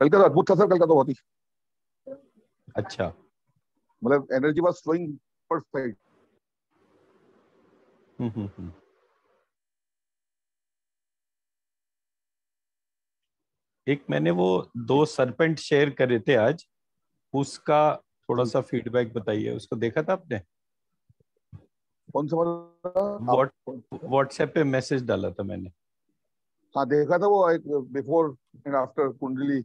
कल का तो अद्भुत था सर कल का तो बहुत ही अच्छा मतलब energy was flowing perfect hmm एक मैंने वो दो सरपेंट शेयर करे थे आज उसका थोड़ा सा फीडबैक बताइए उसको देखा था आपने कौन सा व्हाट्सएप पे मैसेज डाला था मैंने हाँ देखा था वो एक बिफोर एंड आफ्टर कुंडली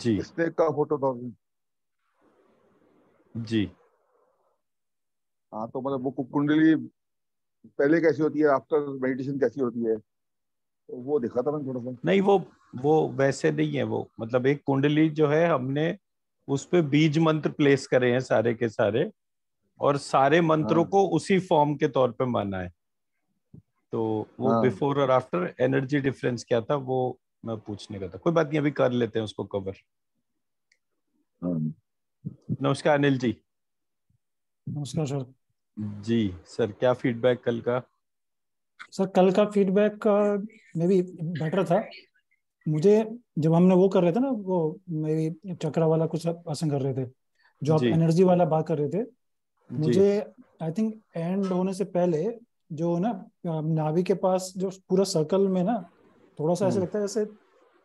जी स्नेक का फोटो दोगे जी हाँ तो मतलब वो कुंडली पहले कैसी होती है आफ्टर मेडिटेशन कैसी होती है तो वो देखा था मैंने थोड़ा सा नहीं वो वो वैसे नहीं है वो मतलब एक कुंडली जो है हमने उस पर बीज मंत्र प्लेस करे हैं सारे के सारे और सारे मंत्रों हाँ। को उसी फॉर्म के तौर पे माना है तो वो हाँ। बिफोर और आफ्टर एनर्जी डिफरेंस क्या था वो मैं पूछने का था कोई बात नहीं अभी कर लेते हैं उसको कवर हाँ। नमस्कार अनिल जी नमस्कार सर जी सर क्या फीडबैक कल का सर कल का फीडबैक मे भी बेटर था मुझे जब हमने वो कर रहे थे ना वो मे भी चक्रा वाला कुछ आसन कर रहे थे जो आप एनर्जी वाला बात कर रहे थे मुझे आई थिंक एंड होने से पहले जो ना नाभि के पास जो पूरा सर्कल में ना थोड़ा सा ऐसे हम्म। लगता है जैसे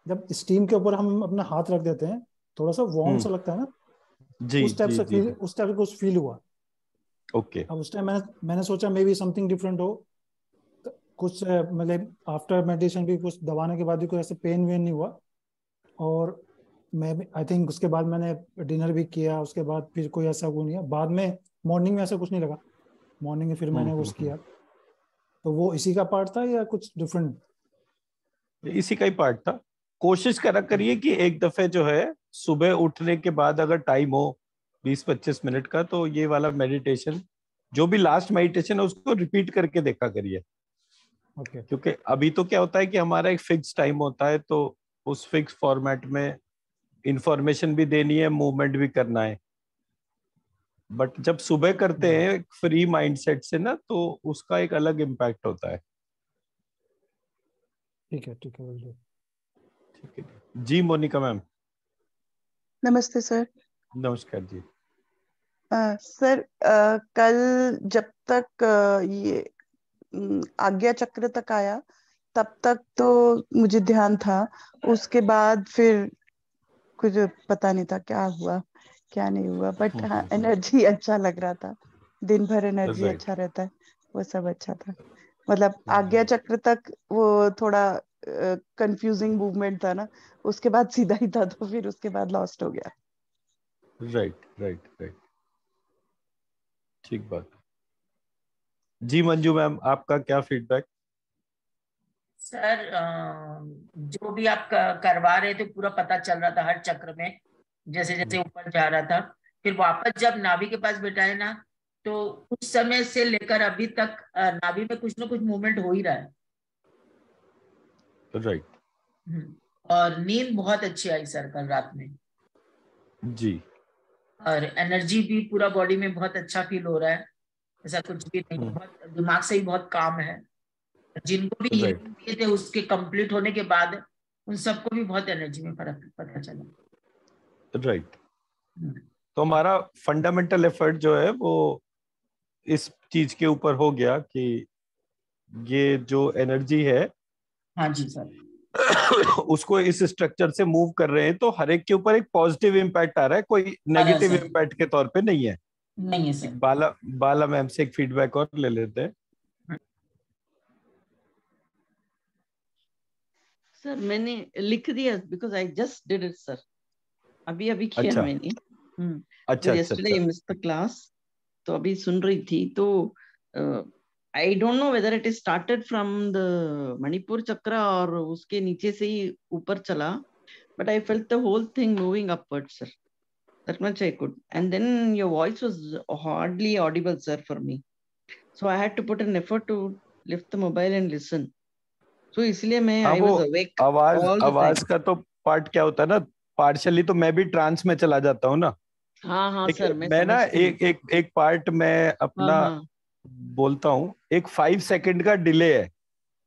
जब स्टीम के ऊपर हम अपना हाथ रख देते हैं थोड़ा सा वार्म हम्म। सा लगता है ना जी उस टाइप से फील उस टाइप कुछ फील हुआ ओके अब उस टाइम मैंने मैंने सोचा मे बी समथिंग डिफरेंट हो तो कुछ मतलब आफ्टर मेडिटेशन भी कुछ दबाने के बाद भी कुछ ऐसे पेन वेन नहीं हुआ और मैं आई थिंक उसके बाद मैंने डिनर भी किया उसके बाद फिर कोई ऐसा वो नहीं है बाद में मॉर्निंग में ऐसा कुछ नहीं लगा मॉर्निंग में फिर मैंने कुछ हम्म, किया तो वो इसी का पार्ट था या कुछ डिफरेंट इसी का ही पार्ट था कोशिश करा करिए कि एक दफे जो है सुबह उठने के बाद अगर टाइम हो बीस पच्चीस मिनट का तो ये वाला मेडिटेशन जो भी लास्ट मेडिटेशन है उसको रिपीट करके देखा करिए okay. क्योंकि अभी तो क्या होता है कि हमारा एक फिक्स टाइम होता है तो उस फिक्स फॉर्मेट में इंफॉर्मेशन भी देनी है मूवमेंट भी करना है बट जब सुबह करते हैं फ्री माइंडसेट से ना तो उसका एक अलग इम्पैक्ट होता है ठीक है ठीक है ठीक है जी मोनिका मैम नमस्ते सर नमस्कार जी आ, सर आ, कल जब तक आ, ये आज्ञा चक्र तक आया तब तक तो मुझे ध्यान था उसके बाद फिर कुछ पता नहीं था क्या हुआ क्या नहीं हुआ बट हाँ एनर्जी अच्छा लग रहा था दिन भर एनर्जी अच्छा रहता है वो सब अच्छा था मतलब हाँ, आज्ञा हाँ। चक्र तक वो थोड़ा कंफ्यूजिंग uh, मूवमेंट था ना उसके बाद सीधा ही था तो फिर उसके बाद लॉस्ट हो गया राइट राइट राइट ठीक बात जी मंजू मैम आपका क्या फीडबैक सर जो भी आप करवा रहे थे पूरा पता चल रहा था हर चक्र में जैसे जैसे हम्म। ऊपर जा रहा था फिर वापस जब नाभि के पास बैठा है ना तो उस समय से लेकर अभी तक नाभि में कुछ ना कुछ मूवमेंट हो ही रहा है राइट हम्म, और नींद बहुत अच्छी आई सर कल रात में जी और एनर्जी भी पूरा बॉडी में बहुत अच्छा फील हो रहा है ऐसा कुछ भी नहीं हम्म। बहुत दिमाग से ही बहुत काम है जिनको भी दिए थे उसके कंप्लीट होने के बाद उन सबको भी बहुत एनर्जी में फर्क पता चला राइट हम्म। तो हमारा फंडामेंटल एफर्ट जो है वो इस चीज के ऊपर हो गया कि ये जो एनर्जी है हाँ जी सर उसको इस स्ट्रक्चर से मूव कर रहे हैं तो हर एक के ऊपर एक पॉजिटिव इम्पैक्ट आ रहा है कोई नेगेटिव हाँ इम्पैक्ट के तौर पे नहीं है नहीं है सर बाला बाला मैम से एक फीडबैक और ले लेते हैं सर मैंने लिख दिया because I just did it sir अभी अभी किया अच्छा, मैंने हम्म। अच्छा, अच्छा, अच्छा, अच्छा, अच्छा, अच्छा, अच्छा, क्लास तो अभी सुन रही थी तो I don't know whether it is started from the Manipur chakra और उसके नीचे से ही ऊपर चला but I felt the whole thing moving upward sir that much I could and then your voice was hardly audible sir for me so I had to put an effort to lift the mobile and listen so इसलिए मैं I was awake आवाज आवाज का तो part क्या होता है ना पार्शियली तो मैं भी ट्रांस में चला जाता हूँ ना हाँ हाँ सर मैं, मैं ना एक एक एक पार्ट में अपना हाँ, हाँ, बोलता हूँ एक फाइव सेकंड का डिले है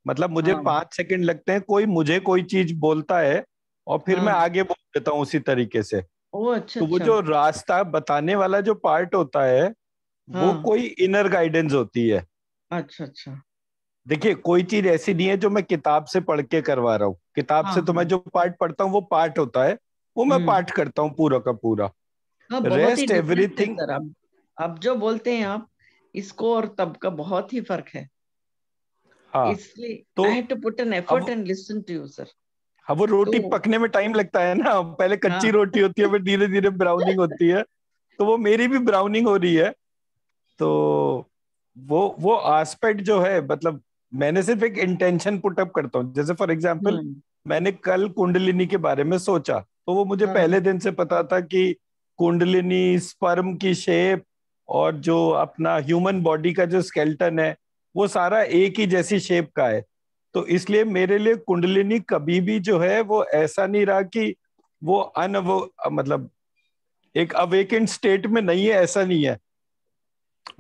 मतलब मुझे हाँ. पांच सेकंड लगते हैं कोई मुझे कोई चीज बोलता है और फिर हाँ. मैं आगे बोल देता हूँ उसी तरीके से ओ, अच्छा, तो वो अच्छा। जो रास्ता बताने वाला जो पार्ट होता है हाँ. वो कोई इनर गाइडेंस होती है अच्छा अच्छा देखिए कोई चीज ऐसी नहीं है जो मैं किताब से पढ़ के करवा रहा हूँ किताब हाँ. से तो मैं हाँ। जो पार्ट पढ़ता हूँ वो पार्ट होता है वो मैं हम्म। पाठ करता हूँ पूरा का पूरा रेस्ट हाँ, एवरीथिंग अब जो बोलते हैं आप इसको और तब का बहुत ही फर्क है हाँ, इसलिए तो I to put an effort and listen to you sir हाँ वो रोटी तो, पकने में टाइम लगता है ना पहले कच्ची हाँ, रोटी होती है फिर धीरे धीरे ब्राउनिंग होती है तो वो मेरी भी ब्राउनिंग हो रही है तो वो वो एस्पेक्ट जो है मतलब मैंने सिर्फ एक इंटेंशन पुट अप करता हूँ जैसे फॉर एग्जाम्पल हम्म। मैंने कल कुंडलिनी के बारे में सोचा तो वो मुझे हाँ, पहले दिन से पता था कि कुंडलिनी स्पर्म की शेप और जो अपना ह्यूमन बॉडी का जो स्केल्टन है वो सारा एक ही जैसी शेप का है तो इसलिए मेरे लिए कुंडलिनी कभी भी जो है वो ऐसा नहीं रहा कि वो अन मतलब एक अवेकेंट स्टेट में नहीं है ऐसा नहीं है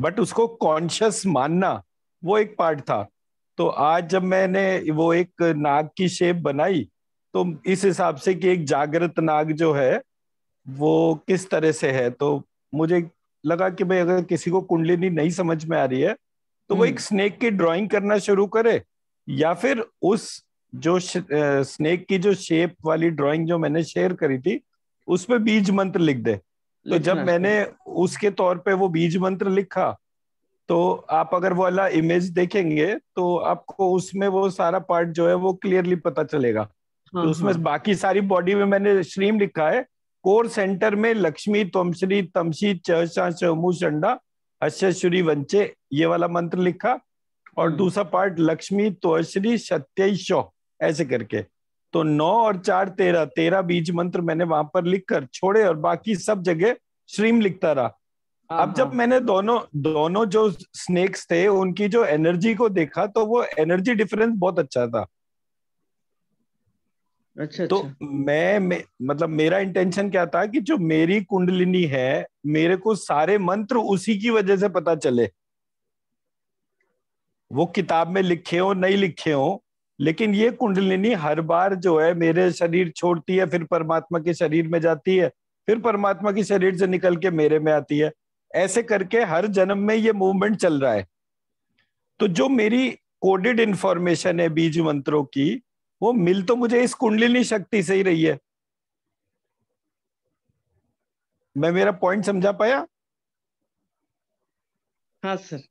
बट उसको कॉन्शियस मानना वो एक पार्ट था तो आज जब मैंने वो एक नाग की शेप बनाई तो इस हिसाब से कि एक जागृत नाग जो है वो किस तरह से है तो मुझे लगा कि भाई अगर किसी को कुंडलिनी नहीं समझ में आ रही है तो वो हम्म। एक स्नेक की ड्राइंग करना शुरू करे या फिर उस जो स्नेक की जो शेप वाली ड्राइंग जो मैंने शेयर करी थी उस पर बीज मंत्र लिख दे तो जब मैंने उसके तौर पे वो बीज मंत्र लिखा तो आप अगर वो वाला इमेज देखेंगे तो आपको उसमें वो सारा पार्ट जो है वो क्लियरली पता चलेगा हाँ, तो उसमें हाँ. बाकी सारी बॉडी में मैंने श्रीम लिखा है कोर सेंटर में लक्ष्मी तमश्री तमसी चमू चंडा अश्वश्री वंचे ये वाला मंत्र लिखा और हम्म। दूसरा पार्ट लक्ष्मी तोश्री सत्यश ऐसे करके तो नौ और चार तेरह तेरह बीज मंत्र मैंने वहां पर लिखकर छोड़े और बाकी सब जगह श्रीम लिखता रहा हाँ, अब जब हाँ। मैंने दोनों दोनों जो स्नेक्स थे उनकी जो एनर्जी को देखा तो वो एनर्जी डिफरेंस बहुत अच्छा था अच्छा तो अच्छा। मैं, मे, मतलब मेरा इंटेंशन क्या था कि जो मेरी कुंडलिनी है मेरे को सारे मंत्र उसी की वजह से पता चले वो किताब में लिखे हो नहीं लिखे हो लेकिन ये कुंडलिनी हर बार जो है मेरे शरीर छोड़ती है फिर परमात्मा के शरीर में जाती है फिर परमात्मा के शरीर से निकल के मेरे में आती है ऐसे करके हर जन्म में ये मूवमेंट चल रहा है तो जो मेरी कोडेड इंफॉर्मेशन है बीज मंत्रों की वो मिल तो मुझे इस कुंडलिनी शक्ति से ही रही है मैं मेरा पॉइंट समझा पाया हाँ सर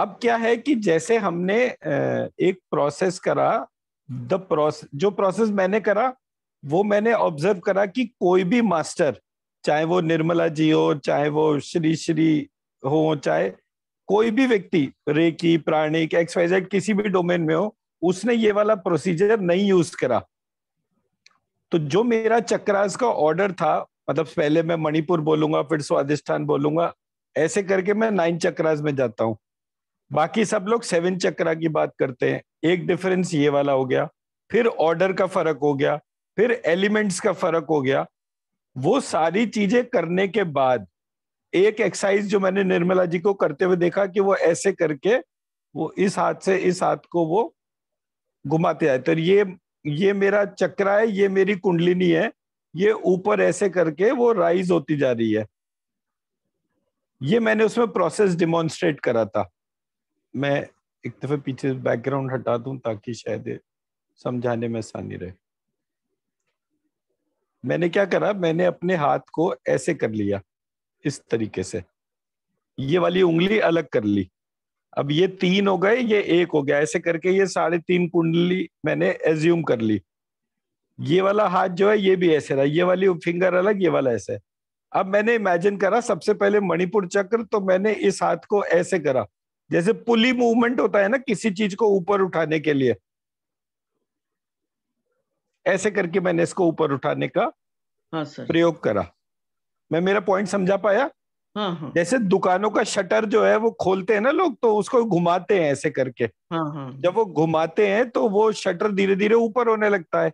अब क्या है कि जैसे हमने एक प्रोसेस करा द प्रोसेस जो प्रोसेस मैंने करा वो मैंने ऑब्जर्व करा कि कोई भी मास्टर चाहे वो निर्मला जी हो चाहे वो श्री श्री हो चाहे कोई भी व्यक्ति रेकी प्राणिक एक्सवाइजेड किसी भी डोमेन में हो उसने ये वाला प्रोसीजर नहीं यूज करा तो जो मेरा चक्रास का ऑर्डर था मतलब पहले मैं मणिपुर बोलूंगा फिर स्वादिष्ठान बोलूंगा ऐसे करके मैं नाइन चक्रास में जाता हूँ बाकी सब लोग सेवन चक्रा की बात करते हैं एक डिफरेंस ये वाला हो गया फिर ऑर्डर का फर्क हो गया फिर एलिमेंट्स का फर्क हो गया वो सारी चीजें करने के बाद एक एक्सरसाइज जो मैंने निर्मला जी को करते हुए देखा कि वो ऐसे करके वो इस हाथ से इस हाथ को वो घुमाते आए तो ये ये मेरा चक्रा है ये मेरी कुंडलिनी है ये ऊपर ऐसे करके वो राइज होती जा रही है ये मैंने उसमें प्रोसेस डिमोन्स्ट्रेट करा था मैं एक दफे पीछे बैकग्राउंड हटा दूं ताकि शायद समझाने में आसानी रहे मैंने क्या करा मैंने अपने हाथ को ऐसे कर लिया इस तरीके से ये वाली उंगली अलग कर ली अब ये तीन हो गए ये एक हो गया ऐसे करके ये साढ़े तीन कुंडली मैंने एज्यूम कर ली ये वाला हाथ जो है ये भी ऐसे रहा ये वाली फिंगर अलग ये वाला ऐसे अब मैंने इमेजिन करा सबसे पहले मणिपुर चक्र तो मैंने इस हाथ को ऐसे करा जैसे पुली मूवमेंट होता है ना किसी चीज को ऊपर उठाने के लिए ऐसे करके मैंने इसको ऊपर उठाने का हाँ, सर। प्रयोग करा मैं मेरा पॉइंट समझा पाया हाँ, हाँ जैसे दुकानों का शटर जो है वो खोलते हैं ना लोग तो उसको घुमाते हैं ऐसे करके हाँ हाँ जब वो घुमाते हैं तो वो शटर धीरे धीरे ऊपर होने लगता है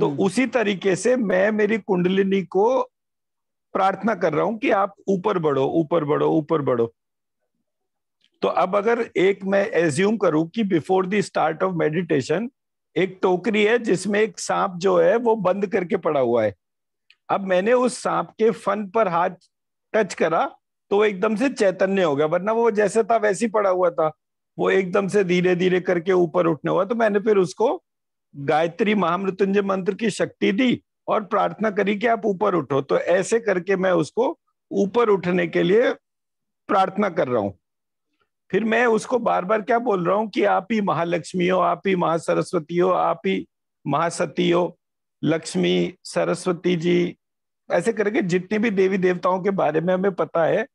तो हम्म। उसी तरीके से मैं मेरी कुंडलिनी को प्रार्थना कर रहा हूं कि आप ऊपर बढ़ो ऊपर बढ़ो ऊपर बढ़ो तो अब अगर एक मैं एज्यूम करूं कि before the start of meditation एक टोकरी है जिसमें एक सांप जो है वो बंद करके पड़ा हुआ है अब मैंने उस सांप के फन पर हाथ टच करा तो वो एकदम से चैतन्य हो गया वरना वो जैसे था वैसे ही पड़ा हुआ था वो एकदम से धीरे धीरे करके ऊपर उठने हुआ तो मैंने फिर उसको गायत्री महामृत्युंजय मंत्र की शक्ति दी और प्रार्थना करी कि आप ऊपर उठो तो ऐसे करके मैं उसको ऊपर उठने के लिए प्रार्थना कर रहा हूं फिर मैं उसको बार बार क्या बोल रहा हूं कि आप ही महालक्ष्मी हो आप ही महासरस्वती हो आप ही महासती हो लक्ष्मी सरस्वती जी ऐसे करके जितनी भी देवी देवताओं के बारे में हमें पता है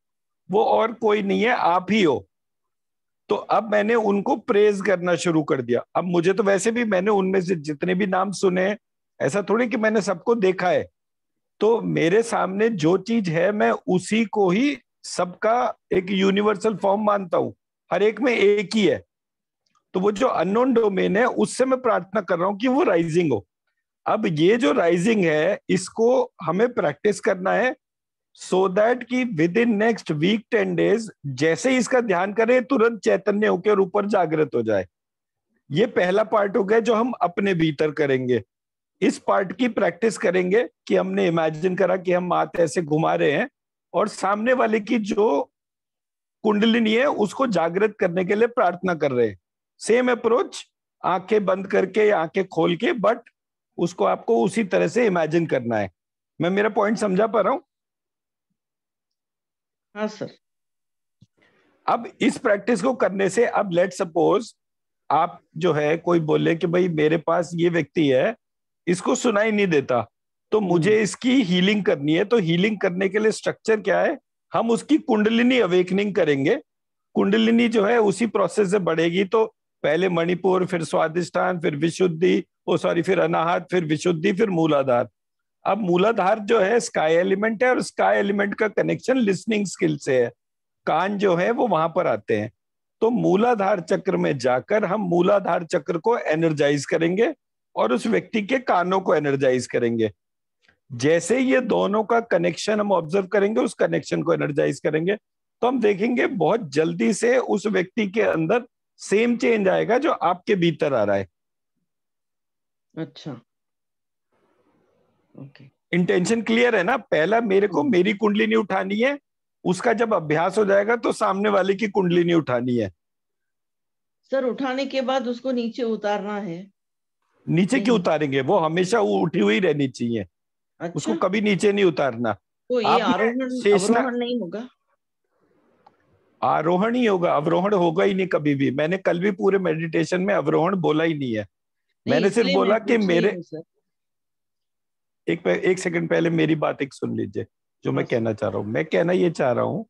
वो और कोई नहीं है आप ही हो तो अब मैंने उनको प्रेज करना शुरू कर दिया अब मुझे तो वैसे भी मैंने उनमें से जितने भी नाम सुने ऐसा थोड़ी कि मैंने सबको देखा है तो मेरे सामने जो चीज है मैं उसी को ही सबका एक यूनिवर्सल फॉर्म मानता हूं हर एक में एक ही है तो वो जो अननोन डोमेन है उससे मैं प्रार्थना कर रहा हूं कि वो राइजिंग हो अब ये जो राइजिंग है इसको हमें प्रैक्टिस करना है सो so दैट कि within next week ten days जैसे ही इसका ध्यान करें तुरंत चैतन्य होकर ऊपर जागृत हो जाए ये पहला पार्ट हो गया जो हम अपने भीतर करेंगे इस पार्ट की प्रैक्टिस करेंगे कि हमने इमेजिन करा कि हम हाथ ऐसे घुमा रहे हैं और सामने वाले की जो कुंडलिनी है उसको जागृत करने के लिए प्रार्थना कर रहे हैं सेम अप्रोच आंखें बंद करके आंखें खोल के बट उसको आपको उसी तरह से इमेजिन करना है मैं मेरा पॉइंट समझा पा रहा हूं हाँ सर अब इस प्रैक्टिस को करने से अब लेट सपोज आप जो है कोई बोले कि भाई मेरे पास ये व्यक्ति है इसको सुनाई नहीं देता तो हम्म। मुझे इसकी हीलिंग करनी है तो हीलिंग करने के लिए स्ट्रक्चर क्या है हम उसकी कुंडलिनी अवेकनिंग करेंगे कुंडलिनी जो है उसी प्रोसेस से बढ़ेगी तो पहले मणिपुर फिर स्वादिष्ठान फिर विशुद्धि ओ सॉरी फिर अनाहत फिर विशुद्धि फिर मूलाधार अब मूलाधार जो है स्काई एलिमेंट है और स्काई एलिमेंट का कनेक्शन लिसनिंग स्किल से है कान जो है वो वहां पर आते हैं तो मूलाधार चक्र में जाकर हम मूलाधार चक्र को एनर्जाइज करेंगे और उस व्यक्ति के कानों को एनर्जाइज करेंगे जैसे ये दोनों का कनेक्शन हम ऑब्जर्व करेंगे उस कनेक्शन को एनर्जाइज करेंगे तो हम देखेंगे बहुत जल्दी से उस व्यक्ति के अंदर सेम चेंज आएगा जो आपके भीतर आ रहा है अच्छा ओके इंटेंशन क्लियर है ना पहला मेरे को हम्म। मेरी कुंडली नहीं उठानी है उसका जब अभ्यास हो जाएगा तो सामने वाले की कुंडली नहीं उठानी है सर उठाने के बाद उसको नीचे उतारना है नीचे क्यों उतारेंगे वो हमेशा वो उठी हुई रहनी चाहिए अच्छा? उसको कभी नीचे नहीं उतारना तो ये आरोहण नहीं होगा आरोहण ही होगा अवरोहण होगा ही नहीं कभी भी मैंने कल भी पूरे मेडिटेशन में अवरोहण बोला ही नहीं है मैंने सिर्फ बोला कि मेरे एक एक सेकंड पहले मेरी बात एक सुन लीजिए जो मैं कहना चाह रहा हूं मैं कहना ये चाह रहा हूं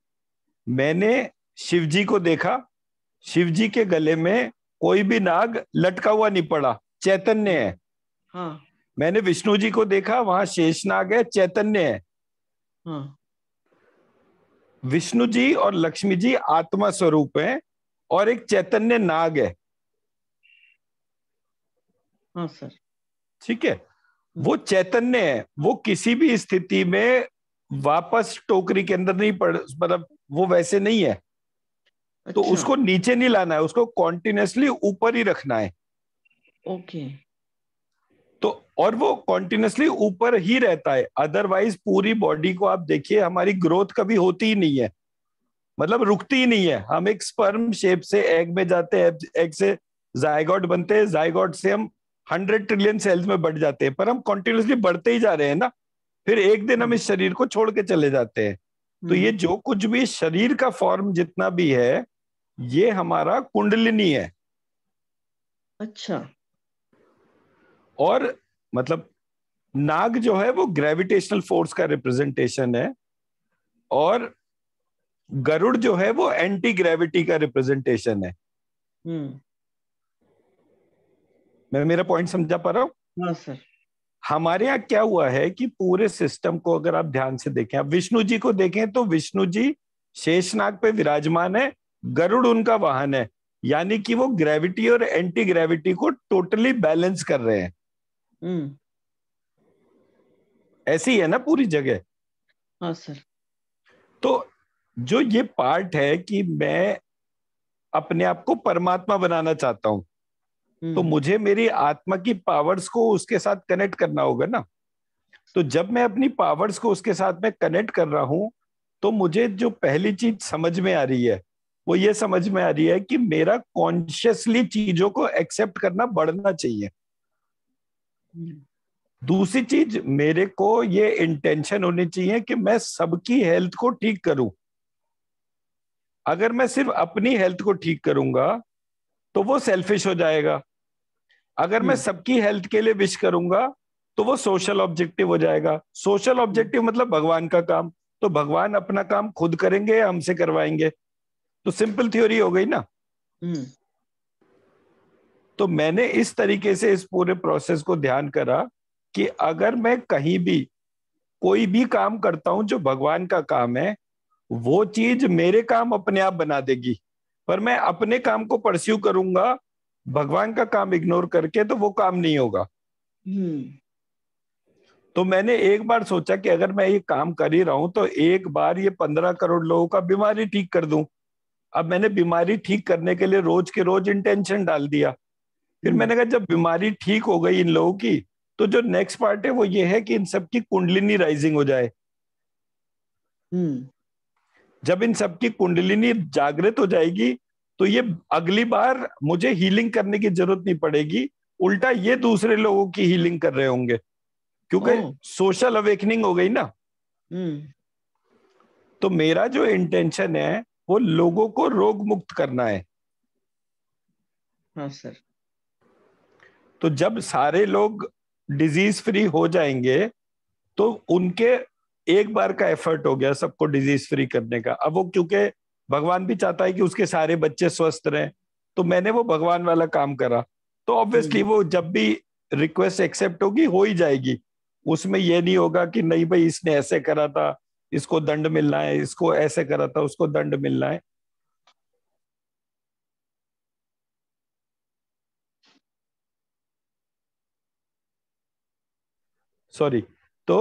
मैंने शिव जी को देखा शिव जी के गले में कोई भी नाग लटका हुआ नहीं पड़ा चैतन्य है हाँ। मैंने विष्णु जी को देखा वहां शेष नाग है चैतन्य है हाँ। विष्णु जी और लक्ष्मी जी आत्मा स्वरूप हैं और एक चैतन्य नाग है हाँ, सर ठीक है वो चैतन्य है वो किसी भी स्थिति में वापस टोकरी के अंदर नहीं पड़ मतलब वो वैसे नहीं है तो अच्छा। तो उसको नीचे नहीं लाना है उसको कॉन्टिन्यूसली ऊपर ही रखना है ओके तो और वो कॉन्टिन्यूसली ऊपर ही रहता है अदरवाइज पूरी बॉडी को आप देखिए हमारी ग्रोथ कभी होती ही नहीं है मतलब रुकती ही नहीं है हम एक स्पर्म शेप से एग में जाते हैं एग से जायगॉट बनते हैं जायगॉट से हम हंड्रेड ट्रिलियन सेल्स में बढ़ जाते हैं पर हम कॉन्टिन्यूसली बढ़ते ही जा रहे हैं ना फिर एक दिन हम इस हम्म। शरीर को छोड़ के चले जाते हैं तो ये हम्म। जो कुछ भी शरीर का फॉर्म जितना भी है ये हमारा कुंडलिनी है अच्छा और मतलब नाग जो है वो ग्रेविटेशनल फोर्स का रिप्रेजेंटेशन है और गरुड़ जो है वो एंटी ग्रेविटी का रिप्रेजेंटेशन है हम्म। मैं मेरा पॉइंट समझा पा रहा हूँ हाँ, हमारे यहाँ क्या हुआ है कि पूरे सिस्टम को अगर आप ध्यान से देखें आप विष्णु जी को देखें तो विष्णु जी शेषनाग पे विराजमान है गरुड़ उनका वाहन है यानी कि वो ग्रेविटी और एंटी ग्रेविटी को टोटली बैलेंस कर रहे हैं हम्म। ऐसी है ना पूरी जगह हाँ सर तो जो ये पार्ट है कि मैं अपने आप को परमात्मा बनाना चाहता हूं हम्म। तो मुझे मेरी आत्मा की पावर्स को उसके साथ कनेक्ट करना होगा ना तो जब मैं अपनी पावर्स को उसके साथ में कनेक्ट कर रहा हूं तो मुझे जो पहली चीज समझ में आ रही है वो ये समझ में आ रही है कि मेरा कॉन्शियसली चीजों को एक्सेप्ट करना बढ़ना चाहिए दूसरी चीज मेरे को ये इंटेंशन होनी चाहिए कि मैं सबकी हेल्थ को ठीक करूं अगर मैं सिर्फ अपनी हेल्थ को ठीक करूंगा तो वो सेल्फिश हो जाएगा अगर मैं हम्म। सबकी हेल्थ के लिए विश करूंगा तो वो सोशल ऑब्जेक्टिव हो जाएगा सोशल ऑब्जेक्टिव मतलब भगवान का काम तो भगवान अपना काम खुद करेंगे या हमसे करवाएंगे तो सिंपल थ्योरी हो गई ना हम्म। तो मैंने इस तरीके से इस पूरे प्रोसेस को ध्यान करा कि अगर मैं कहीं भी कोई भी काम करता हूं जो भगवान का काम है वो चीज मेरे काम अपने आप बना देगी पर मैं अपने काम को परस्यू करूंगा भगवान का काम इग्नोर करके तो वो काम नहीं होगा हम्म। तो मैंने एक बार सोचा कि अगर मैं ये काम कर ही रहा हूं तो एक बार ये पंद्रह करोड़ लोगों का बीमारी ठीक कर दूं अब मैंने बीमारी ठीक करने के लिए रोज के रोज इंटेंशन डाल दिया फिर हम्म। मैंने कहा जब बीमारी ठीक हो गई इन लोगों की तो जो नेक्स्ट पार्ट है वो ये है कि इन सबकी कुंडलिनी राइजिंग हो जाए हम्म। जब इन सबकी कुंडलिनी जागृत हो जाएगी तो ये अगली बार मुझे हीलिंग करने की जरूरत नहीं पड़ेगी उल्टा ये दूसरे लोगों की हीलिंग कर रहे होंगे क्योंकि सोशल अवेकनिंग हो गई ना हम्म। तो मेरा जो इंटेंशन है वो लोगों को रोग मुक्त करना है हाँ सर तो जब सारे लोग डिजीज फ्री हो जाएंगे तो उनके एक बार का एफर्ट हो गया सबको डिजीज फ्री करने का अब वो क्योंकि भगवान भी चाहता है कि उसके सारे बच्चे स्वस्थ रहें तो मैंने वो भगवान वाला काम करा तो ऑब्वियसली हम्म। वो जब भी रिक्वेस्ट एक्सेप्ट होगी हो ही जाएगी उसमें ये नहीं होगा कि नहीं भाई इसने ऐसे करा था इसको दंड मिलना है इसको ऐसे करा था उसको दंड मिलना है सॉरी तो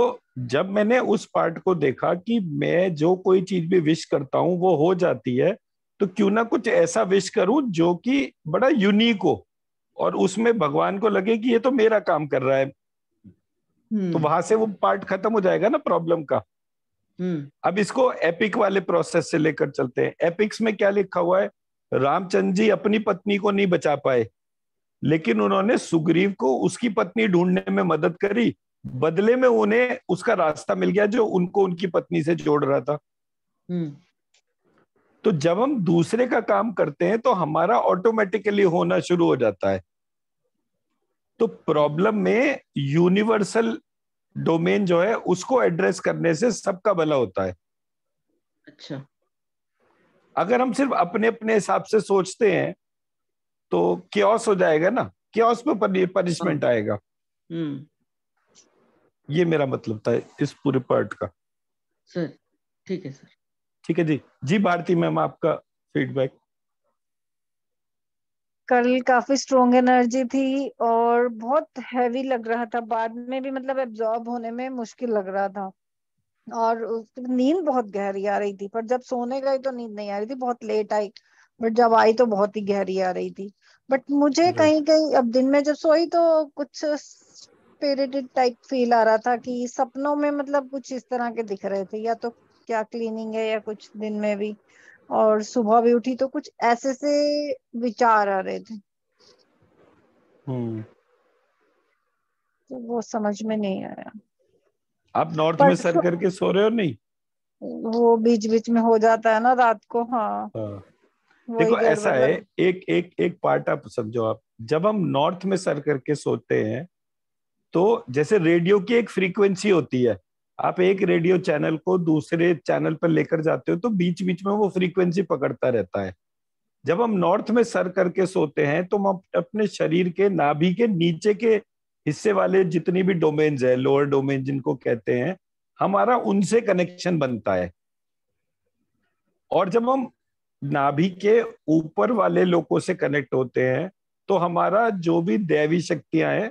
जब मैंने उस पार्ट को देखा कि मैं जो कोई चीज भी विश करता हूं वो हो जाती है तो क्यों ना कुछ ऐसा विश करूं जो कि बड़ा यूनिक हो और उसमें भगवान को लगे कि ये तो मेरा काम कर रहा है हम्म। तो वहां से वो पार्ट खत्म हो जाएगा ना प्रॉब्लम का हम्म। अब इसको एपिक वाले प्रोसेस से लेकर चलते हैं एपिक्स में क्या लिखा हुआ है रामचंद्र जी अपनी पत्नी को नहीं बचा पाए लेकिन उन्होंने सुग्रीव को उसकी पत्नी ढूंढने में मदद करी बदले में उन्हें उसका रास्ता मिल गया जो उनको उनकी पत्नी से जोड़ रहा था हम्म। तो जब हम दूसरे का काम करते हैं तो हमारा ऑटोमेटिकली होना शुरू हो जाता है तो प्रॉब्लम में यूनिवर्सल डोमेन जो है उसको एड्रेस करने से सबका भला होता है अच्छा अगर हम सिर्फ अपने अपने हिसाब से सोचते हैं तो क्योस हो जाएगा ना क्योस में पनिशमेंट हाँ। आएगा हम्म ये मेरा मतलब था इस पूरे पार्ट का सर ठीक है सर ठीक है जी जी भारती मैम आपका फीडबैक कल काफी स्ट्रोंग एनर्जी थी और बहुत हैवी लग रहा था बाद में भी मतलब एब्जॉर्ब होने में मुश्किल लग रहा था और नींद बहुत गहरी आ रही थी पर जब सोने गई तो नींद नहीं आ रही थी बहुत लेट आई बट जब आई तो बहुत ही गहरी आ रही थी बट मुझे कहीं कहीं अब दिन में जब सोई तो कुछ पेरेडेड टाइप फील आ रहा था कि सपनों में मतलब कुछ इस तरह के दिख रहे थे या तो क्या क्लीनिंग है या कुछ दिन में भी और सुबह भी उठी तो कुछ ऐसे से विचार आ रहे थे हम्म। तो वो समझ में नहीं आया आप नॉर्थ में सर करके सो रहे हो नहीं वो बीच बीच में हो जाता है ना रात को हाँ, हाँ। देखो ऐसा है एक एक एक पार्ट आप समझो आप जब हम नॉर्थ में सर करके सोते हैं तो जैसे रेडियो की एक फ्रीक्वेंसी होती है आप एक रेडियो चैनल को दूसरे चैनल पर लेकर जाते हो तो बीच बीच में वो फ्रीक्वेंसी पकड़ता रहता है जब हम नॉर्थ में सर करके सोते हैं तो हम अपने शरीर के नाभि के नीचे के हिस्से वाले जितनी भी डोमेन्स है लोअर डोमेन जिनको कहते हैं हमारा उनसे कनेक्शन बनता है और जब हम नाभि के ऊपर वाले लोगों से कनेक्ट होते हैं तो हमारा जो भी दैवी शक्तियां हैं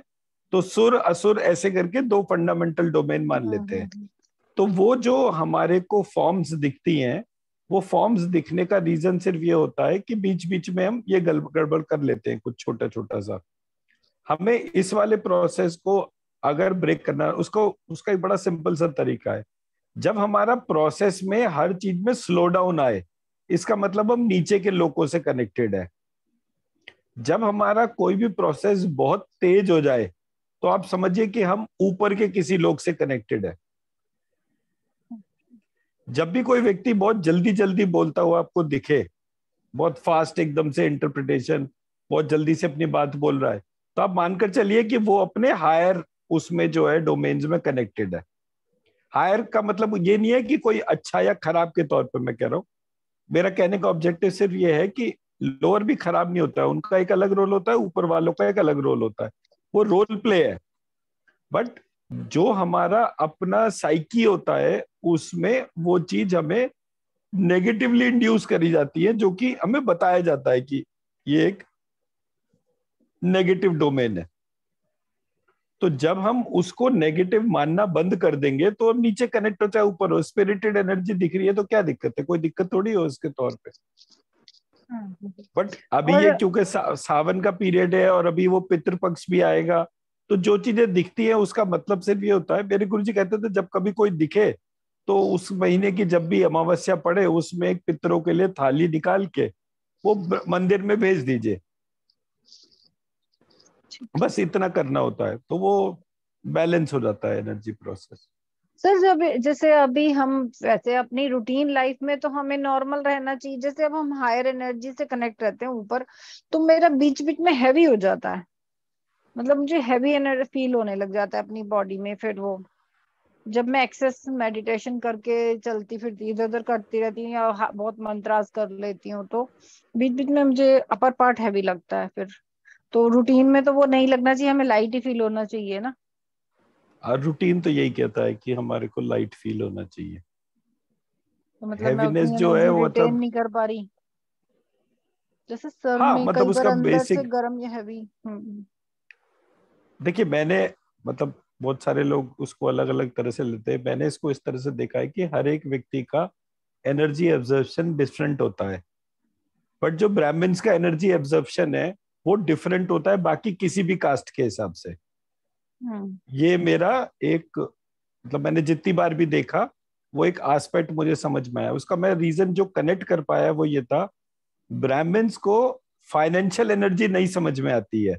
तो सुर असुर ऐसे करके दो फंडामेंटल डोमेन मान हाँ, लेते हाँ, हैं हाँ। तो वो जो हमारे को फॉर्म्स दिखती हैं वो फॉर्म्स दिखने का रीजन सिर्फ ये होता है कि बीच बीच में हम ये गड़बड़ कर लेते हैं कुछ छोटा छोटा सा हमें इस वाले प्रोसेस को अगर ब्रेक करना उसको उसका एक बड़ा सिंपल सा तरीका है जब हमारा प्रोसेस में हर चीज में स्लो डाउन आए इसका मतलब हम नीचे के लोगों से कनेक्टेड है जब हमारा कोई भी प्रोसेस बहुत तेज हो जाए तो आप समझिए कि हम ऊपर के किसी लोग से कनेक्टेड है जब भी कोई व्यक्ति बहुत जल्दी जल्दी बोलता हुआ आपको दिखे बहुत फास्ट एकदम से इंटरप्रिटेशन बहुत जल्दी से अपनी बात बोल रहा है तो आप मानकर चलिए कि वो अपने हायर उसमें जो है डोमेन्स में कनेक्टेड है हायर का मतलब ये नहीं है कि कोई अच्छा या खराब के तौर पर मैं कह रहा हूँ मेरा कहने का ऑब्जेक्टिव सिर्फ ये है कि लोअर भी खराब नहीं होता है उनका एक अलग रोल होता है ऊपर वालों का एक अलग रोल होता है वो रोल प्ले है बट जो हमारा अपना साइकी होता है उसमें वो चीज हमें नेगेटिवली इंड्यूस करी जाती है जो कि हमें बताया जाता है कि ये एक नेगेटिव डोमेन है तो जब हम उसको नेगेटिव मानना बंद कर देंगे तो हम नीचे कनेक्ट हो चाहे ऊपर हो स्पिरिटेड एनर्जी दिख रही है तो क्या दिक्कत है कोई दिक्कत थोड़ी हो उसके तौर पे बट अभी ये क्योंकि सा, सावन का पीरियड है और अभी वो पितृपक्ष भी आएगा तो जो चीजें दिखती है उसका मतलब सिर्फ ये होता है मेरे गुरु जी कहते थे जब कभी कोई दिखे तो उस महीने की जब भी अमावस्या पड़े उसमें एक पितरों के लिए थाली निकाल के वो मंदिर में भेज दीजिए बस इतना करना होता है तो वो बैलेंस हो जाता है एनर्जी प्रोसेस सर जब जैसे अभी हम वैसे अपनी रूटीन लाइफ में तो हमें नॉर्मल रहना चाहिए जैसे अब हम हायर एनर्जी से कनेक्ट रहते हैं ऊपर तो मेरा बीच बीच में हैवी हो जाता है मतलब मुझे हैवी एनर्जी फील होने लग जाता है अपनी बॉडी में फिर वो जब मैं एक्सेस मेडिटेशन करके चलती फिरती इधर उधर करती रहती हूँ या बहुत मंत्रास कर लेती हूँ तो बीच बीच में मुझे अपर पार्ट हैवी लगता है फिर तो रूटीन में तो वो नहीं लगना चाहिए हमें लाइट ही फील होना चाहिए ना और रूटीन तो यही कहता है कि हमारे को लाइट फील होना चाहिए तो मतलब हैवीनेस जो है वो मतलब नहीं कर पा रही जैसे सर हाँ, में मतलब उसका बेसिक गर्म या हैवी हम्म, हम्म। देखिए मैंने मतलब बहुत सारे लोग उसको अलग अलग तरह से लेते हैं मैंने इसको इस तरह से देखा है कि हर एक व्यक्ति का एनर्जी एब्जॉर्प्शन डिफरेंट होता है बट जो ब्राह्मण्स का एनर्जी एब्जॉर्प्शन है वो डिफरेंट होता है बाकी किसी भी कास्ट के हिसाब से हम्म। ये मेरा एक मतलब मैंने जितनी बार भी देखा वो एक आस्पेक्ट मुझे समझ में आया उसका मैं रीजन जो कनेक्ट कर पाया वो ये था ब्राह्मण्स को फाइनेंशियल एनर्जी नहीं समझ में आती है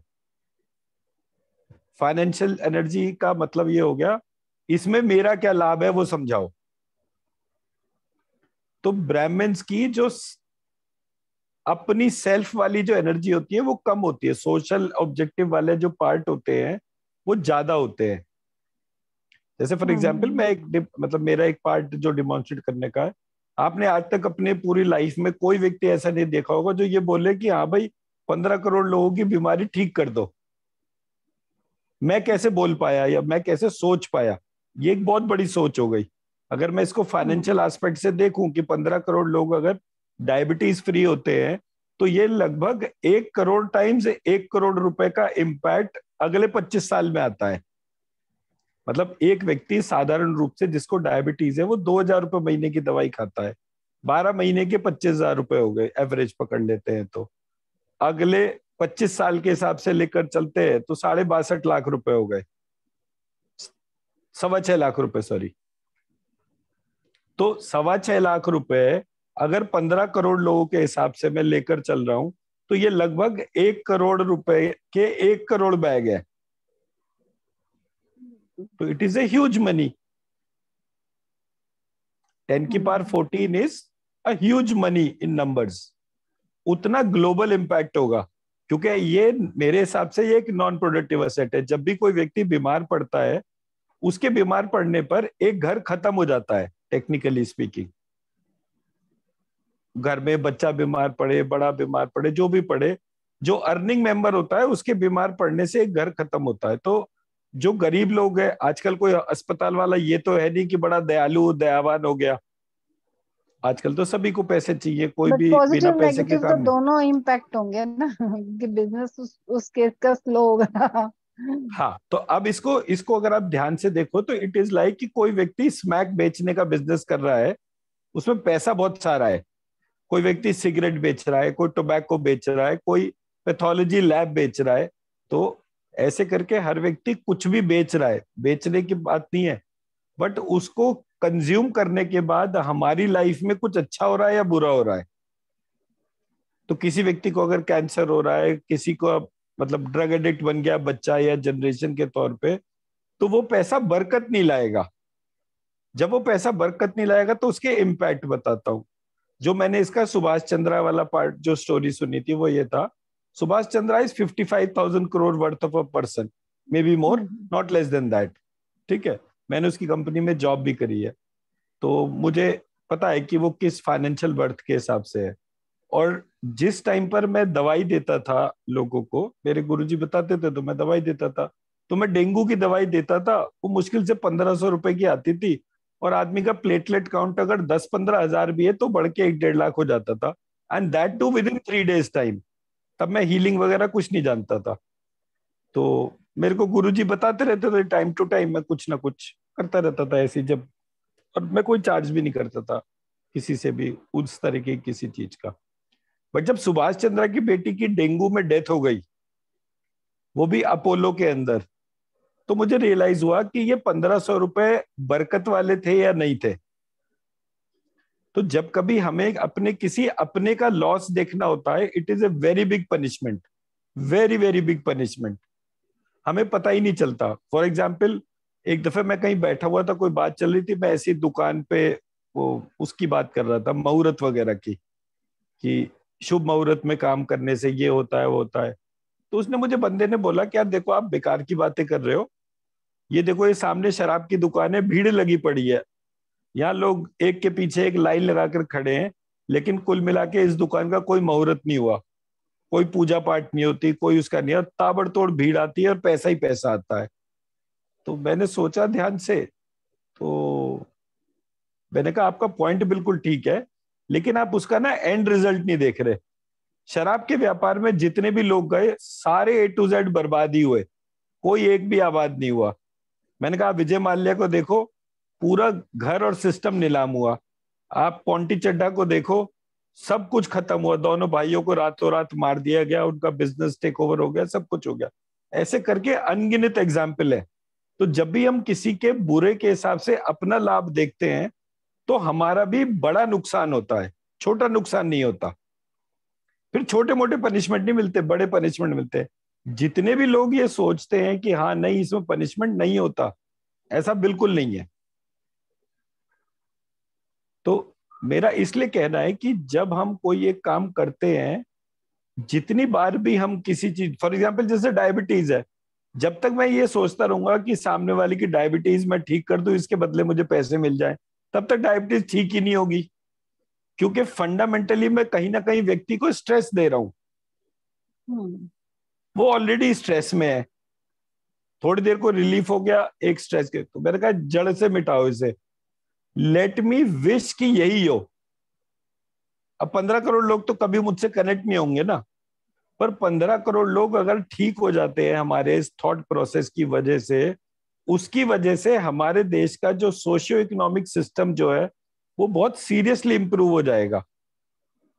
फाइनेंशियल एनर्जी का मतलब ये हो गया इसमें मेरा क्या लाभ है वो समझाओ तो ब्राह्मण्स की जो अपनी सेल्फ वाली जो एनर्जी होती है वो कम होती है सोशल ऑब्जेक्टिव वाले जो पार्ट होते हैं वो ज्यादा होते हैं जैसे फॉर एग्जाम्पल मैं एक मतलब मेरा एक पार्ट जो डिमोन्स्ट्रेट करने का है आपने आज तक अपने पूरी लाइफ में कोई व्यक्ति ऐसा नहीं देखा होगा जो ये बोले कि हाँ भाई पंद्रह करोड़ लोगों की बीमारी ठीक कर दो मैं कैसे बोल पाया या मैं कैसे सोच पाया ये एक बहुत बड़ी सोच हो गई अगर मैं इसको फाइनेंशियल एस्पेक्ट से देखूं कि पंद्रह करोड़ लोग अगर डायबिटीज फ्री होते हैं तो ये लगभग एक करोड़ टाइम्स एक करोड़ रुपए का इम्पैक्ट अगले 25 साल में आता है मतलब एक व्यक्ति साधारण रूप से जिसको डायबिटीज है वो दो हजार रुपये महीने की दवाई खाता है बारह महीने के पच्चीस हजार रुपए हो गए एवरेज पकड़ लेते हैं तो अगले पच्चीस साल के हिसाब से लेकर चलते हैं तो साढ़े बासठ लाख रुपए हो गए सवा छह लाख रुपए सॉरी तो सवा छह लाख रुपए अगर पंद्रह करोड़ लोगों के हिसाब से मैं लेकर चल रहा हूं तो ये लगभग एक करोड़ रुपए के एक करोड़ बैग है तो it is a huge money ten की पार fourteen is as huge money in numbers उतना ग्लोबल इंपैक्ट होगा क्योंकि ये मेरे हिसाब से ये एक नॉन प्रोडक्टिव असेट है जब भी कोई व्यक्ति बीमार पड़ता है उसके बीमार पड़ने पर एक घर खत्म हो जाता है टेक्निकली स्पीकिंग घर में बच्चा बीमार पड़े बड़ा बीमार पड़े जो भी पड़े जो अर्निंग मेंबर होता है उसके बीमार पड़ने से घर खत्म होता है तो जो गरीब लोग है आजकल कोई अस्पताल वाला ये तो है नहीं कि बड़ा दयालु दयावान हो गया आजकल तो सभी को पैसे चाहिए कोई भी बिना पैसे के काम तो दोनों इम्पैक्ट होंगे ना कि बिजनेस उस, उस केस का स्लो होगा हाँ तो अब इसको इसको अगर आप ध्यान से देखो तो इट इज लाइक कि कोई व्यक्ति स्मैक बेचने का बिजनेस कर रहा है उसमें पैसा बहुत सारा है कोई व्यक्ति सिगरेट बेच रहा है कोई टोबैको बेच रहा है कोई पैथोलॉजी लैब बेच रहा है तो ऐसे करके हर व्यक्ति कुछ भी बेच रहा है बेचने की बात नहीं है बट उसको कंज्यूम करने के बाद हमारी लाइफ में कुछ अच्छा हो रहा है या बुरा हो रहा है तो किसी व्यक्ति को अगर कैंसर हो रहा है किसी को मतलब ड्रग एडिक्ट बन गया बच्चा या जनरेशन के तौर पे तो वो पैसा बरकत नहीं लाएगा जब वो पैसा बरकत नहीं लाएगा तो उसके इम्पैक्ट बताता हूं जो मैंने इसका सुभाष चंद्रा वाला पार्ट जो स्टोरी सुनी थी वो ये था Subhash Chandra is fifty five thousand crore worth of a person may be more not less than that ठीक है मैंने उसकी कंपनी में जॉब भी करी है तो मुझे पता है कि वो किस फाइनेंशियल बर्थ के हिसाब से है और जिस टाइम पर मैं दवाई देता था लोगों को मेरे गुरुजी बताते थे तो मैं दवाई देता था तो मैं डेंगू की दवाई देता था वो मुश्किल से पंद्रह सौ रुपए की आती थी और आदमी का प्लेटलेट काउंट अगर दस पंद्रह हजार भी है तो बढ़ के एक डेढ़ लाख हो जाता था and that too within three days time तब मैं हीलिंग वगैरह कुछ नहीं जानता था तो मेरे को जी बताते रहते थे टाइम टू टाइम मैं कुछ ना कुछ करता रहता था ऐसे जब और मैं कोई चार्ज भी नहीं करता था किसी से भी उस तरह की किसी चीज का बट जब सुभाष चंद्रा की बेटी की डेंगू में डेथ हो गई वो भी अपोलो के अंदर तो मुझे रियलाइज हुआ कि ये पंद्रह सौ रुपए बरकत वाले थे या नहीं थे तो जब कभी हमें अपने किसी अपने का लॉस देखना होता है it is a very big punishment very very big punishment हमें पता ही नहीं चलता फॉर एग्जाम्पल एक दफे मैं कहीं बैठा हुआ था कोई बात चल रही थी मैं ऐसी दुकान पे वो उसकी बात कर रहा था मुहूर्त वगैरह की कि शुभ मुहूर्त में काम करने से ये होता है वो होता है तो उसने मुझे बंदे ने बोला कि यार देखो आप बेकार की बातें कर रहे हो ये देखो ये सामने शराब की दुकान है भीड़ लगी पड़ी है यहाँ लोग एक के पीछे एक लाइन लगाकर खड़े हैं लेकिन कुल मिला के इस दुकान का कोई मुहूर्त नहीं हुआ कोई पूजा पाठ नहीं होती कोई उसका नहीं ताबड़तोड़ भीड़ आती है और पैसा ही पैसा आता है तो मैंने सोचा ध्यान से तो मैंने कहा आपका पॉइंट बिल्कुल ठीक है लेकिन आप उसका ना एंड रिजल्ट नहीं देख रहे शराब के व्यापार में जितने भी लोग गए सारे ए टू जेड बर्बाद ही हुए कोई एक भी आबाद नहीं हुआ मैंने कहा विजय माल्या को देखो पूरा घर और सिस्टम नीलाम हुआ आप पोंटी चड्डा को देखो सब कुछ खत्म हुआ दोनों भाइयों को रातों रात मार दिया गया उनका बिजनेस टेक ओवर हो गया सब कुछ हो गया ऐसे करके अनगिनत एग्जाम्पल है तो जब भी हम किसी के बुरे के हिसाब से अपना लाभ देखते हैं तो हमारा भी बड़ा नुकसान होता है छोटा नुकसान नहीं होता फिर छोटे मोटे पनिशमेंट नहीं मिलते बड़े पनिशमेंट मिलते हैं जितने भी लोग ये सोचते हैं कि हाँ नहीं इसमें पनिशमेंट नहीं होता ऐसा बिल्कुल नहीं है तो मेरा इसलिए कहना है कि जब हम कोई एक काम करते हैं जितनी बार भी हम किसी चीज फॉर एग्जाम्पल जैसे डायबिटीज है जब तक मैं ये सोचता रहूंगा कि सामने वाले की डायबिटीज मैं ठीक कर दू इसके बदले मुझे पैसे मिल जाए तब तक डायबिटीज ठीक ही नहीं होगी क्योंकि फंडामेंटली मैं कहीं ना कहीं व्यक्ति को स्ट्रेस दे रहा हूं हम्म। वो ऑलरेडी स्ट्रेस में है थोड़ी देर को रिलीफ हो गया एक स्ट्रेस के तो मैंने कहा जड़ से मिटाओ इसे लेट मी विश की यही हो अब पंद्रह करोड़ लोग तो कभी मुझसे कनेक्ट नहीं होंगे ना पर पंद्रह करोड़ लोग अगर ठीक हो जाते हैं हमारे इस थॉट प्रोसेस की वजह से उसकी वजह से हमारे देश का जो सोशियो इकोनॉमिक सिस्टम जो है वो बहुत सीरियसली इंप्रूव हो जाएगा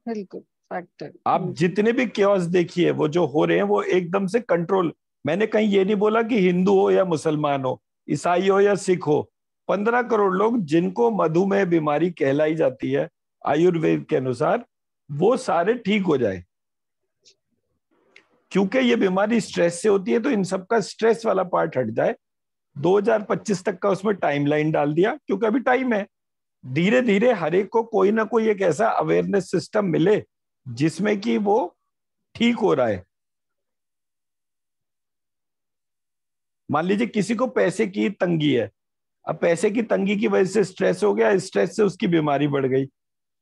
बिल्कुल फैक्टर आप hmm. जितने भी क्योस देखिए वो जो हो रहे हैं वो एकदम से कंट्रोल मैंने कहीं ये नहीं बोला कि हिंदू हो या मुसलमान हो ईसाई हो या सिख हो पंद्रह करोड़ लोग जिनको मधुमेह बीमारी कहलाई जाती है आयुर्वेद के अनुसार वो सारे ठीक हो जाए क्योंकि ये बीमारी स्ट्रेस से होती है तो इन सबका स्ट्रेस वाला पार्ट हट जाए 2025 तक का उसमें टाइमलाइन डाल दिया क्योंकि अभी टाइम है धीरे धीरे हर एक को कोई ना कोई एक ऐसा अवेयरनेस सिस्टम मिले जिसमें कि वो ठीक हो रहा है मान लीजिए किसी को पैसे की तंगी है अब पैसे की तंगी की वजह से स्ट्रेस हो गया स्ट्रेस से उसकी बीमारी बढ़ गई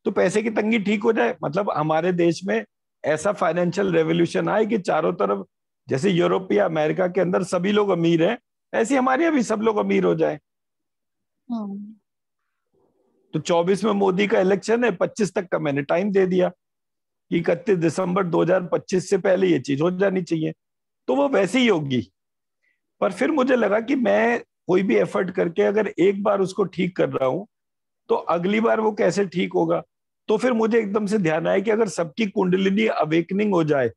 तो पैसे की तंगी ठीक हो जाए मतलब हमारे देश में ऐसा फाइनेंशियल रेवोल्यूशन आए कि चारों तरफ जैसे यूरोप या अमेरिका के अंदर सभी लोग अमीर हैं ऐसे हमारे यहाँ भी सब लोग अमीर हो जाए हम्म। तो 24 में मोदी का इलेक्शन है 25 तक का मैंने टाइम दे दिया इकतीस दिसंबर 2025 से पहले ये चीज हो जानी चाहिए तो वो वैसे ही होगी पर फिर मुझे लगा कि मैं कोई भी एफर्ट करके अगर एक बार उसको ठीक कर रहा हूं तो अगली बार वो कैसे ठीक होगा तो फिर मुझे एकदम से ध्यान आया कि अगर सबकी कुंडलिनी अवेकनिंग हो जाए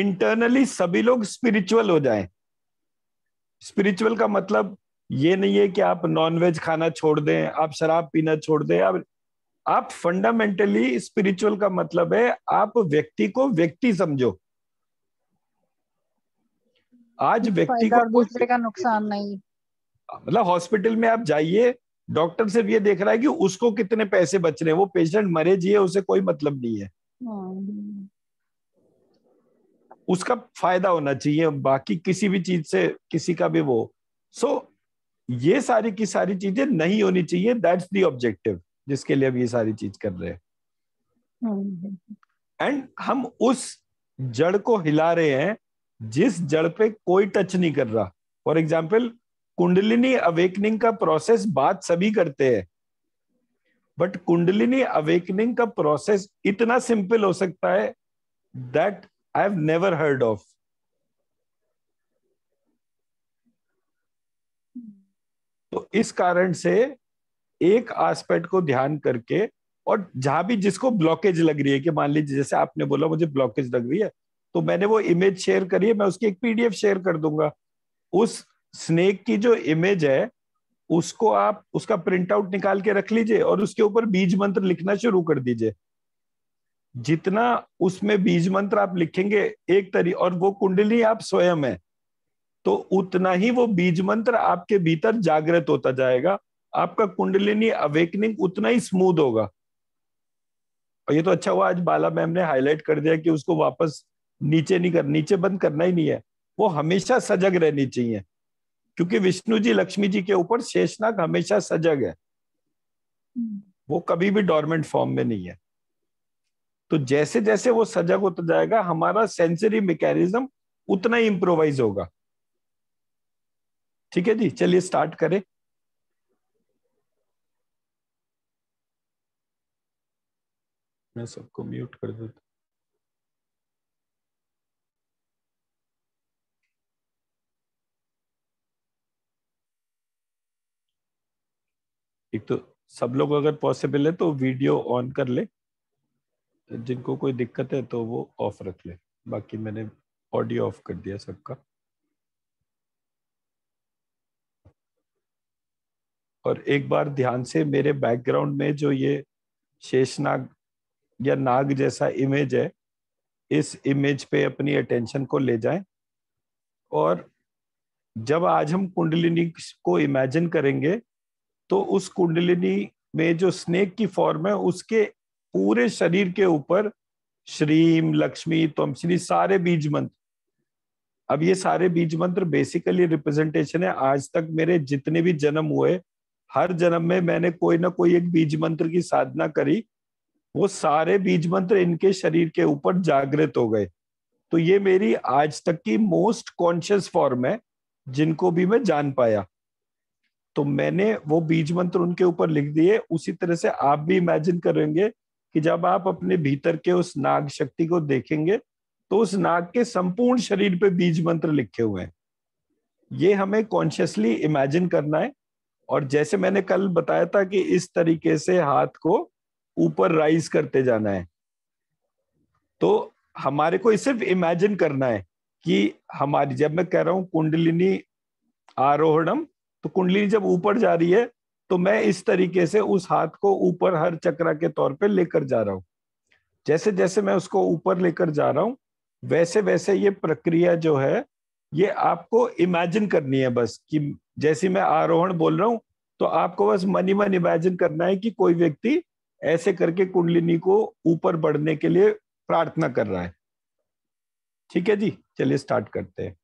इंटरनली सभी लोग स्पिरिचुअल हो जाए स्पिरिचुअल का मतलब ये नहीं है कि आप नॉनवेज खाना छोड़ दें आप शराब पीना छोड़ दें आप आप फंडामेंटली स्पिरिचुअल का मतलब है आप व्यक्ति को व्यक्ति समझो आज तो व्यक्ति का दूसरे का नुकसान नहीं मतलब हॉस्पिटल में आप जाइए डॉक्टर सिर्फ ये देख रहा है कि उसको कितने पैसे बच रहे हैं वो पेशेंट मरे जिए उसे कोई मतलब नहीं है हम्म। उसका फायदा होना चाहिए बाकी किसी भी चीज से किसी का भी वो सो so, ये सारी की सारी चीजें नहीं होनी चाहिए दैट्स दी ऑब्जेक्टिव जिसके लिए अब ये सारी चीज कर रहे हैं एंड हम उस जड़ को हिला रहे हैं जिस जड़ पे कोई टच नहीं कर रहा फॉर एग्जाम्पल कुंडलिनी अवेकनिंग का प्रोसेस बात सभी करते हैं बट कुंडलिनी अवेकनिंग का प्रोसेस इतना सिंपल हो सकता है that I have never heard of तो इस कारण से एक आस्पेक्ट को ध्यान करके और जहां भी जिसको ब्लॉकेज लग रही है कि मान लीजिए जैसे आपने बोला मुझे ब्लॉकेज लग रही है तो मैंने वो इमेज शेयर करी है मैं उसकी एक पीडीएफ शेयर कर दूंगा उस स्नेक की जो इमेज है उसको आप उसका प्रिंट आउट निकाल के रख लीजिए और उसके ऊपर बीज मंत्र लिखना शुरू कर दीजिए जितना उसमें बीज मंत्र आप लिखेंगे एक तरी और वो कुंडली आप स्वयं है तो उतना ही वो बीज मंत्र आपके भीतर जागृत होता जाएगा आपका कुंडलिनी अवेकनिंग उतना ही स्मूथ होगा और ये तो अच्छा हुआ आज बाला मैम ने हाईलाइट कर दिया कि उसको वापस नीचे नहीं कर नीचे बंद करना ही नहीं है वो हमेशा सजग रहनी चाहिए क्योंकि विष्णु जी लक्ष्मी जी के ऊपर शेषनाग हमेशा सजग है हम्म। वो कभी भी डोरमेंट फॉर्म में नहीं है तो जैसे जैसे वो सजग होता जाएगा हमारा सेंसरी मैकेनिज्म उतना ही इंप्रोवाइज होगा ठीक है जी चलिए स्टार्ट करें मैं सबको म्यूट कर देता एक तो सब लोग अगर पॉसिबल है तो वीडियो ऑन कर ले जिनको कोई दिक्कत है तो वो ऑफ रख ले बाकी मैंने ऑडियो ऑफ कर दिया सबका और एक बार ध्यान से मेरे बैकग्राउंड में जो ये शेषनाग या नाग जैसा इमेज है इस इमेज पे अपनी अटेंशन को ले जाएं और जब आज हम कुंडलिनी को इमेजिन करेंगे तो उस कुंडलिनी में जो स्नेक की फॉर्म है उसके पूरे शरीर के ऊपर श्रीम लक्ष्मी त्वमश्री सारे बीज मंत्र अब ये सारे बीज मंत्र बेसिकली रिप्रेजेंटेशन है आज तक मेरे जितने भी जन्म हुए हर जन्म में मैंने कोई ना कोई एक बीज मंत्र की साधना करी वो सारे बीज मंत्र इनके शरीर के ऊपर जागृत हो गए तो ये मेरी आज तक की मोस्ट कॉन्शियस फॉर्म है जिनको भी मैं जान पाया तो मैंने वो बीज मंत्र उनके ऊपर लिख दिए उसी तरह से आप भी इमेजिन करेंगे कि जब आप अपने भीतर के उस नाग शक्ति को देखेंगे तो उस नाग के संपूर्ण शरीर पे बीज मंत्र लिखे हुए हैं ये हमें कॉन्शियसली इमेजिन करना है और जैसे मैंने कल बताया था कि इस तरीके से हाथ को ऊपर राइज करते जाना है तो हमारे को सिर्फ इमेजिन करना है कि हमारी जब मैं कह रहा हूं कुंडलिनी आरोहणम तो कुंडलिनी जब ऊपर जा रही है तो मैं इस तरीके से उस हाथ को ऊपर हर चक्रा के तौर पे लेकर जा रहा हूं जैसे जैसे मैं उसको ऊपर लेकर जा रहा हूं वैसे वैसे ये प्रक्रिया जो है ये आपको इमेजिन करनी है बस कि जैसी मैं आरोहण बोल रहा हूं तो आपको बस मनी मन इमेजिन करना है कि कोई व्यक्ति ऐसे करके कुंडलिनी को ऊपर बढ़ने के लिए प्रार्थना कर रहा है ठीक है जी चलिए स्टार्ट करते हैं